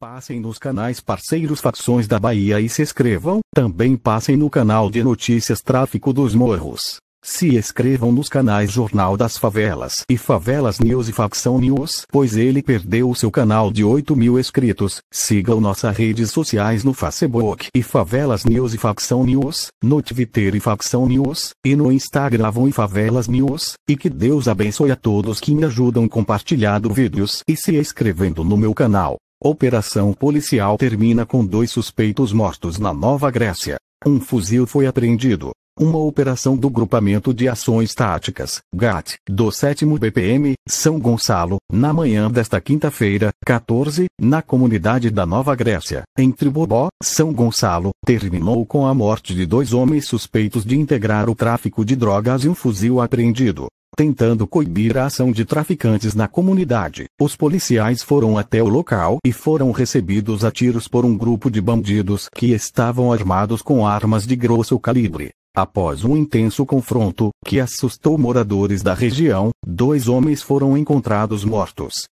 Passem nos canais parceiros Facções da Bahia e se inscrevam. Também passem no canal de notícias Tráfico dos Morros. Se inscrevam nos canais Jornal das Favelas e Favelas News e Facção News, pois ele perdeu o seu canal de 8 mil inscritos. Sigam nossas redes sociais no Facebook e Favelas News e Facção News, no Twitter e Facção News, e no Instagram e Favelas News, e que Deus abençoe a todos que me ajudam compartilhando vídeos e se inscrevendo no meu canal. Operação policial termina com dois suspeitos mortos na Nova Grécia. Um fuzil foi apreendido. Uma operação do Grupamento de Ações Táticas, GAT, do 7 BPM, São Gonçalo, na manhã desta quinta-feira, 14, na comunidade da Nova Grécia, em Tribobó, São Gonçalo, terminou com a morte de dois homens suspeitos de integrar o tráfico de drogas e um fuzil apreendido tentando coibir a ação de traficantes na comunidade. Os policiais foram até o local e foram recebidos a tiros por um grupo de bandidos que estavam armados com armas de grosso calibre. Após um intenso confronto, que assustou moradores da região, dois homens foram encontrados mortos.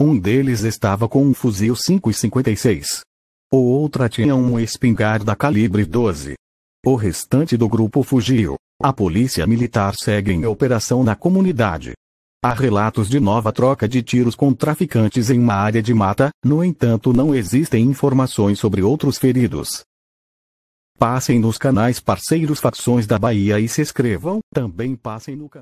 Um deles estava com um fuzil 5,56. O outro tinha um espingarda calibre 12. O restante do grupo fugiu. A polícia militar segue em operação na comunidade. Há relatos de nova troca de tiros com traficantes em uma área de mata, no entanto não existem informações sobre outros feridos. Passem nos canais parceiros Facções da Bahia e se inscrevam, também passem no canal.